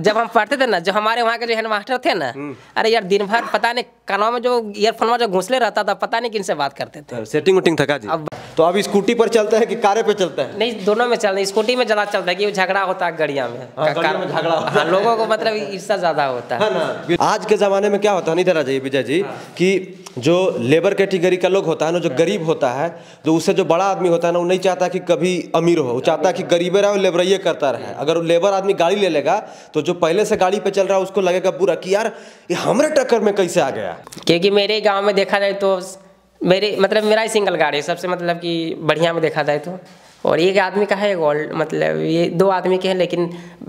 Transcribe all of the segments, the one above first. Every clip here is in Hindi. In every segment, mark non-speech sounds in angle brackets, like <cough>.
जब हम पढ़ते थे ना जो हमारे वहाँ के जो हेड मास्टर थे ना हम्म। अरे यार दिन भर पता नहीं कानवा में जो ईयरफोन में जो घुसले रहता था पता नहीं किन से बात करते थे सेटिंग हाँ, उटिंग थका जी अब तो अब स्कूटी पर चलते है कि कारे पे चलते हैं नहीं दोनों में चलते स्कूटी में ज्यादा चलता है कि झगड़ा होता है गड़िया में हाँ, झगड़ा हाँ, लोगों को मतलब ईर्षा ज्यादा होता है आज के जमाने में क्या होता है नहीं धरा विजय जी की जो लेबर कैटेगरी का लोग होता है ना जो गरीब होता है तो उससे जो बड़ा आदमी होता है ना वो नहीं चाहता कि कभी अमीर हो वो चाहता है कि गरीबे रहे और लेबरइये करता रहे अगर वो लेबर आदमी गाड़ी ले लेगा तो जो पहले से गाड़ी पे चल रहा है उसको लगेगा बुरा कि यार ये हमारे टक्कर में कैसे आ गया क्योंकि मेरे गाँव में देखा जाए तो मेरे मतलब मेरा ही सिंगल गाड़ी है सबसे मतलब कि बढ़िया में देखा जाए तो और एक आदमी का है गोल्ड मतलब ये दो आदमी के हैं लेकिन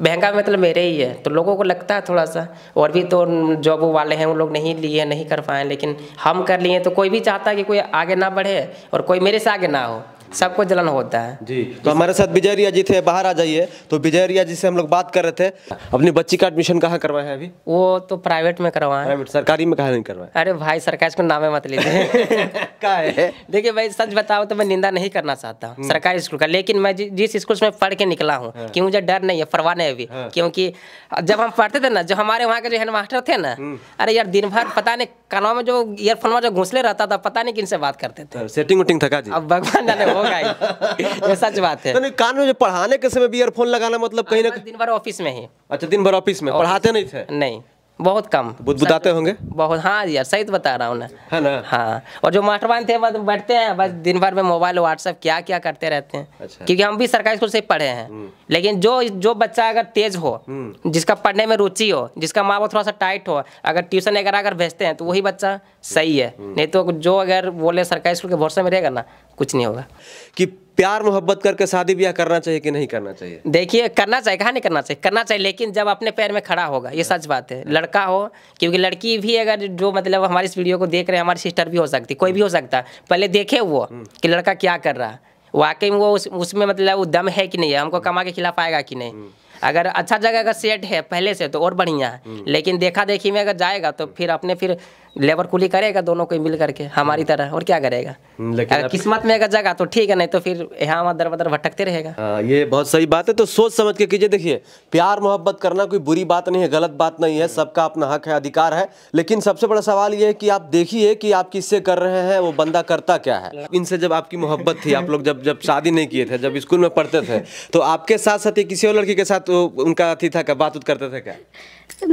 महंगा मतलब मेरे ही है तो लोगों को लगता है थोड़ा सा और भी तो जॉब वाले हैं वो लोग नहीं लिए नहीं कर पाए लेकिन हम कर लिए तो कोई भी चाहता है कि कोई आगे ना बढ़े और कोई मेरे से आगे ना हो सबको जलन होता है जी तो हमारे साथ विजय रिया जी थे बाहर आ जाइए तो विजय रिया जी से हम लोग बात कर रहे थे अपनी बच्ची का एडमिशन कहाँ करवाए हैं अभी वो तो प्राइवेट में करवाए प्राइवेट सरकारी में कहा नहीं करवाए अरे भाई सरकारी को नामे मत लीजिए <laughs> का है देखिए भाई सच बताओ तो मैं निंदा नहीं करना चाहता हम्म। सरकारी स्कूल का लेकिन मैं जिस स्कूल में पढ़ के निकला हूँ हाँ। क्यों मुझे डर नहीं है परवाह नहीं अभी हाँ। क्योंकि जब हम पढ़ते थे ना जो हमारे वहाँ के जो हेड मास्टर थे ना हम्म। अरे यार दिन भर पता नहीं कानों में जो ईयरफोन में जो घुसले रहता था पता नहीं किन से बात करते थे सेटिंग उटिंग थका जी अब भगवान जाने वो होगा ये सच बात है तो नहीं कान में जो पढ़ाने के समय भी ईयरफोन लगाना मतलब कहीं ना दिन भर ऑफिस में ही अच्छा दिन भर ऑफिस में पढ़ाते नहीं थे नहीं बहुत कम बुदबुदाते होंगे बहुत हाँ यार सही तो बता रहा हूँ ना हाँ, हाँ और जो मास्टरमाइंड थे बस बैठते हैं बस दिन भर में मोबाइल व्हाट्सअप क्या क्या करते रहते हैं अच्छा। क्योंकि हम भी सरकारी स्कूल से पढ़े हैं हम्म। लेकिन जो जो बच्चा अगर तेज हो हम्म। जिसका पढ़ने में रुचि हो जिसका माँ बाप थोड़ा सा टाइट हो अगर ट्यूशन वगैरह अगर भेजते हैं तो वही बच्चा सही है हम्म। नहीं तो जो अगर बोले सरकारी स्कूल के भरोसे में रहेगा ना कुछ नहीं होगा कि प्यार मोहब्बत करके शादी ब्याह करना चाहिए कि नहीं करना चाहिए देखिए करना चाहिए कहाँ नहीं करना चाहिए करना चाहिए लेकिन जब अपने पैर में खड़ा होगा ये सच बात है हाँ। लड़का हो क्योंकि लड़की भी अगर जो मतलब हमारी इस वीडियो को देख रहे हैं हमारी सिस्टर भी हो सकती कोई भी हो सकता पहले देखे वो हम्म। कि लड़का क्या कर रहा है वाकई में वो उस उसमें मतलब वो दम है कि नहीं है हमको कमा के खिला पाएगा कि नहीं हम्म। अगर अच्छा जगह का सेट है पहले से तो और बढ़िया है हम्म। लेकिन देखा देखी में अगर जाएगा तो फिर अपने फिर लेबर कुली करेगा दोनों को मिल करके हमारी तरह और क्या करेगा हम्म, अगर किस्मत में अगर जगह तो ठीक है नहीं तो फिर यहाँ वहाँ दर बदर भटकते रहेगा आ, हाँ, ये बहुत सही बात है तो सोच समझ के कीजिए देखिए प्यार मोहब्बत करना कोई बुरी बात नहीं है गलत बात नहीं है सबका अपना हक है अधिकार है लेकिन सबसे बड़ा सवाल ये है कि आप देखिए कि आप किससे कर रहे हैं वो बंदा करता क्या है इनसे जब आपकी मोहब्बत थी आप लोग जब जब शादी नहीं किए थे जब स्कूल में पढ़ते थे तो आपके साथ साथ किसी और लड़की के साथ उनका अथी था क्या बात करते थे क्या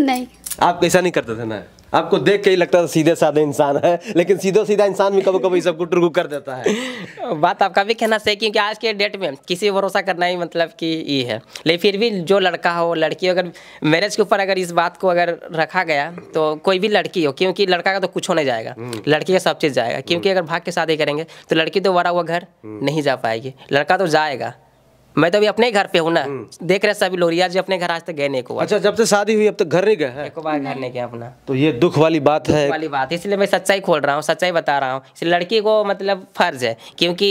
नहीं आप कैसा नहीं करते थे ना आपको देख के ही लगता था सीधे साधे इंसान है लेकिन सीधे सीधा इंसान भी कभी कभी सबको टुरगु कर देता है <laughs> बात आपका भी कहना सही क्योंकि आज के डेट में किसी भरोसा करना ही मतलब कि ये है लेकिन फिर भी जो लड़का हो लड़की हो अगर मैरिज के ऊपर अगर इस बात को अगर रखा गया तो कोई भी लड़की हो क्योंकि लड़का का तो कुछ होने नहीं जाएगा हम्म। लड़की का सब चीज़ जाएगा क्योंकि हम्म। अगर भाग के शादी करेंगे तो लड़की तो वरा हुआ घर हम्म। नहीं जा पाएगी लड़का तो जाएगा मैं तो अभी अपने घर पे हूँ ना हम्म। देख रहे सभी लोरिया जी अपने घर आज तक गए नहीं को अच्छा जब से शादी हुई अब तक घर नहीं गए एक बार घर नहीं गए अपना तो ये दुख वाली बात है वाली बात इसलिए मैं सच्चाई खोल रहा हूँ सच्चाई बता रहा हूँ इसलिए लड़की को मतलब फर्ज है क्योंकि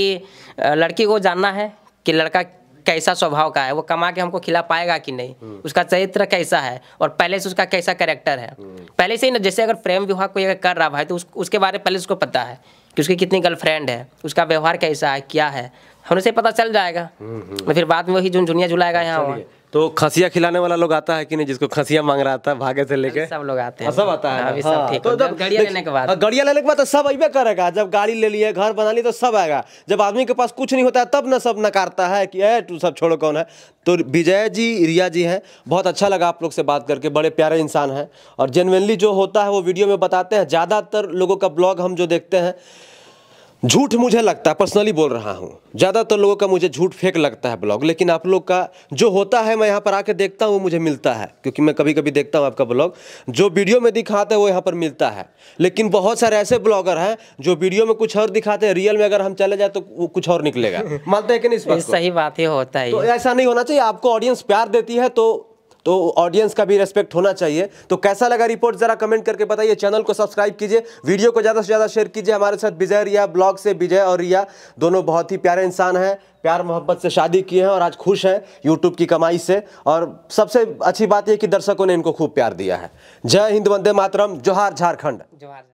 लड़की को जानना है कि लड़का कैसा स्वभाव का है वो कमा के हमको खिला पाएगा कि नहीं हम्म। उसका चरित्र कैसा है और पहले से उसका कैसा कैरेक्टर है हम्म। पहले से ही ना जैसे अगर प्रेम विवाह कोई अगर कर रहा है तो उस, उसके बारे में पहले उसको पता है कि उसकी कितनी गर्लफ्रेंड है उसका व्यवहार कैसा है क्या है हमें से पता चल जाएगा और हम्म, हम्म। तो फिर बाद में वही झुनझुनिया जुन जुलाएगा अच्छा, यहाँ तो खसिया खिलाने वाला लोग आता है कि नहीं जिसको खसिया मांग रहा था भागे से लेके सब लोग आते हैं हाँ, सब आता है हाँ, सब हाँ, तो जब गड़िया लेने के बाद हाँ, गड़िया लेने के बाद तो सब अबे करेगा जब गाड़ी ले लिए घर बना ली तो सब आएगा जब आदमी के पास कुछ नहीं होता है तब ना सब नकारता है कि ए तू सब छोड़ो कौन है तो विजय जी रिया जी हैं बहुत अच्छा लगा आप लोग से बात करके बड़े प्यारे इंसान हैं और जेनवनली जो होता है वो वीडियो में बताते हैं ज़्यादातर लोगों का ब्लॉग हम जो देखते हैं झूठ मुझे लगता है पर्सनली बोल रहा हूँ ज़्यादातर लोगों का मुझे झूठ फेक लगता है ब्लॉग लेकिन आप लोग का जो होता है मैं यहाँ पर आके देखता हूँ वो मुझे मिलता है क्योंकि मैं कभी कभी देखता हूँ आपका ब्लॉग जो वीडियो में दिखाते हैं वो यहाँ पर मिलता है लेकिन बहुत सारे ऐसे ब्लॉगर हैं जो वीडियो में कुछ और दिखाते हैं रियल में अगर हम चले जाए तो कुछ और निकलेगा मानते हैं कि नहीं सही बात ही होता है तो ऐसा नहीं होना चाहिए आपको ऑडियंस प्यार देती है तो तो ऑडियंस का भी रेस्पेक्ट होना चाहिए तो कैसा लगा रिपोर्ट ज़रा कमेंट करके बताइए चैनल को सब्सक्राइब कीजिए वीडियो को ज़्यादा से ज़्यादा शेयर कीजिए हमारे साथ विजय रिया ब्लॉग से विजय और रिया दोनों बहुत ही प्यारे इंसान हैं प्यार मोहब्बत से शादी किए हैं और आज खुश हैं यूट्यूब की कमाई से और सबसे अच्छी बात यह कि दर्शकों ने इनको खूब प्यार दिया है जय हिंद वंदे मातरम जोहार झारखंड जोहार